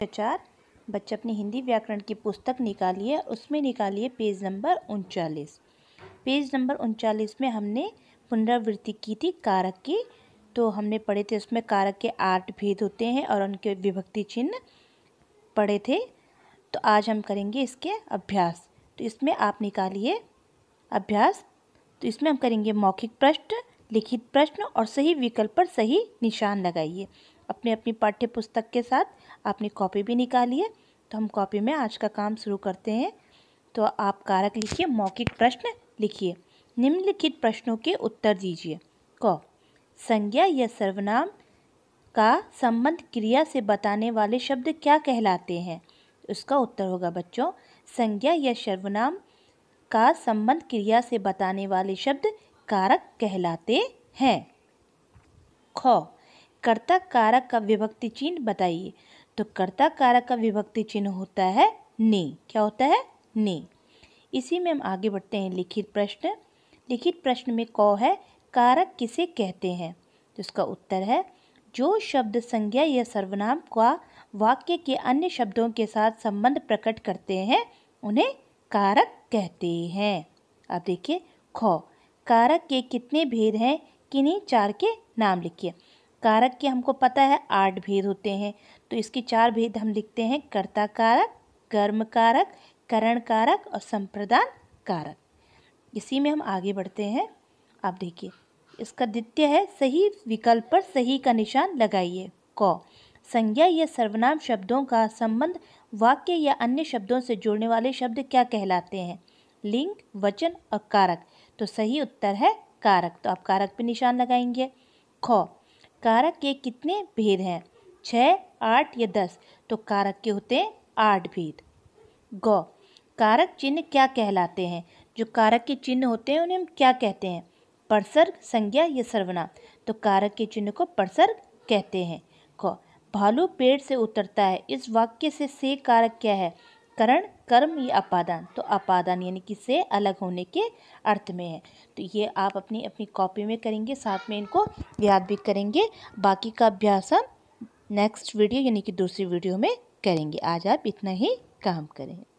चार बच्चे अपनी हिंदी व्याकरण की पुस्तक निकालिए उसमें निकालिए पेज नंबर उनचालीस पेज नंबर उनचालीस में हमने पुनरावृत्ति की थी कारक की तो हमने पढ़े थे उसमें कारक के आठ भेद होते हैं और उनके विभक्ति चिन्ह पढ़े थे तो आज हम करेंगे इसके अभ्यास तो इसमें आप निकालिए अभ्यास तो इसमें हम करेंगे मौखिक प्रश्न लिखित प्रश्न और सही विकल्प पर सही निशान लगाइए अपने अपनी पाठ्य पुस्तक के साथ आपने कॉपी भी निकाली है तो हम कॉपी में आज का काम शुरू करते हैं तो आप कारक लिखिए मौखिक प्रश्न लिखिए निम्नलिखित प्रश्नों के उत्तर दीजिए क संज्ञा या सर्वनाम का संबंध क्रिया से बताने वाले शब्द क्या कहलाते हैं उसका उत्तर होगा बच्चों संज्ञा या सर्वनाम का संबंध क्रिया से बताने वाले शब्द कारक कहलाते हैं ख कर्ता कारक का विभक्ति चिन्ह बताइए तो कर्ता कारक का विभक्ति चिन्ह होता है ने क्या होता है ने इसी में हम आगे बढ़ते हैं लिखित प्रश्न लिखित प्रश्न में कौ है कारक किसे कहते हैं तो इसका उत्तर है जो शब्द संज्ञा या सर्वनाम का वाक्य के अन्य शब्दों के साथ संबंध प्रकट करते हैं उन्हें कारक कहते हैं अब देखिए खौ कारक के कितने भेद हैं किन्हीं चार के नाम लिखिए कारक के हमको पता है आठ भेद होते हैं तो इसके चार भेद हम लिखते हैं कर्ता कारक कर्म कारक करण कारक और संप्रदान कारक इसी में हम आगे बढ़ते हैं आप देखिए इसका द्वितीय है सही विकल्प पर सही का निशान लगाइए क संज्ञा या सर्वनाम शब्दों का संबंध वाक्य या अन्य शब्दों से जोड़ने वाले शब्द क्या कहलाते हैं लिंग वचन और कारक तो सही उत्तर है कारक तो आप कारक पर निशान लगाएंगे ख कारक के कितने भेद हैं छः आठ या दस तो कारक के होते हैं आठ भेद गौ कारक चिन्ह क्या कहलाते हैं जो कारक के चिन्ह होते हैं उन्हें हम क्या कहते हैं परसर्ग संज्ञा या सर्वनाम तो कारक के चिन्ह को परसर्ग कहते हैं गौ भालू पेड़ से उतरता है इस वाक्य से से कारक क्या है करण कर्म या अपादान तो अपादान यानी कि से अलग होने के अर्थ में है तो ये आप अपनी अपनी कॉपी में करेंगे साथ में इनको याद भी करेंगे बाकी का अभ्यास हम नेक्स्ट वीडियो यानी कि दूसरी वीडियो में करेंगे आज आप इतना ही काम करें